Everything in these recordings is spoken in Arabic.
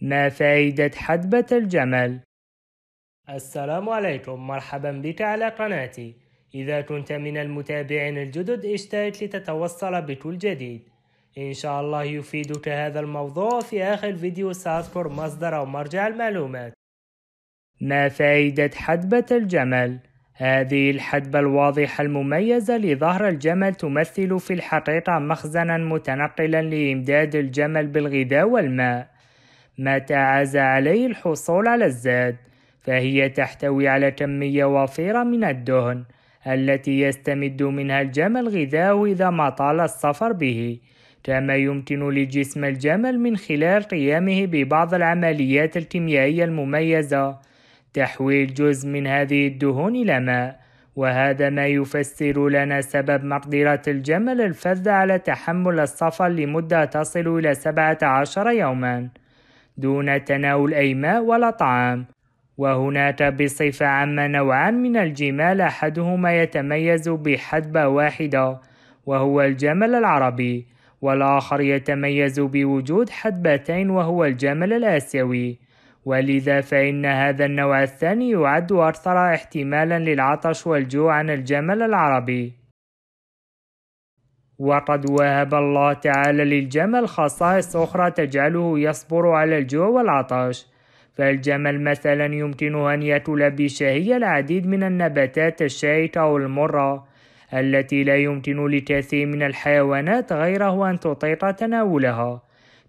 ما فائدة حدبة الجمل؟ السلام عليكم مرحبا بك على قناتي إذا كنت من المتابعين الجدد اشترك لتتوصل بكل جديد إن شاء الله يفيدك هذا الموضوع في آخر فيديو سأذكر مصدر أو مرجع المعلومات ما فائدة حدبة الجمل؟ هذه الحدبة الواضحة المميزة لظهر الجمل تمثل في الحقيقة مخزنا متنقلا لإمداد الجمل بالغذاء والماء متى عز عليه الحصول على الزاد فهي تحتوي على كمية وفيرة من الدهن التي يستمد منها الجمل غذاؤه إذا ما طال السفر به كما يمكن لجسم الجمل من خلال قيامه ببعض العمليات الكيميائية المميزة تحويل جزء من هذه الدهون إلى ماء وهذا ما يفسر لنا سبب مقدرة الجمل الفذ على تحمل السفر لمدة تصل إلى 17 يوماً دون تناول أي ماء ولا طعام وهناك بصفة عامة نوعان من الجمال أحدهما يتميز بحدبة واحدة وهو الجمل العربي والآخر يتميز بوجود حدبتين وهو الجمل الآسيوي ولذا فإن هذا النوع الثاني يعد أكثر احتمالا للعطش والجوع عن الجمل العربي وقد وهب الله تعالى للجمل خصائص أخرى تجعله يصبر على الجوع والعطش فالجمل مثلا يمكنه أن يأكل بشهية العديد من النباتات الشائكة أو المرة التي لا يمكن لكثير من الحيوانات غيره أن تطيق تناولها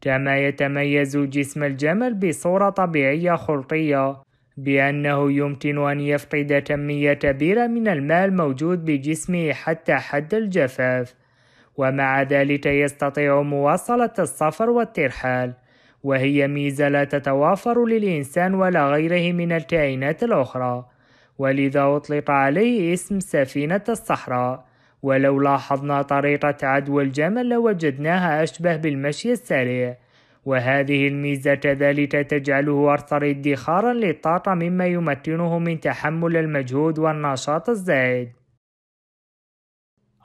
كما يتميز جسم الجمل بصورة طبيعية خلقية بأنه يمكن أن يفقد كمية كبيرة من الماء الموجود بجسمه حتى حد الجفاف ومع ذلك يستطيع مواصلة السفر والترحال وهي ميزة لا تتوافر للإنسان ولا غيره من الكائنات الأخرى ولذا أطلق عليه اسم سفينة الصحراء ولو لاحظنا طريقة عدو الجمل لوجدناها أشبه بالمشي السريع وهذه الميزة كذلك تجعله أكثر ادخارا للطاقة مما يمكنه من تحمل المجهود والنشاط الزائد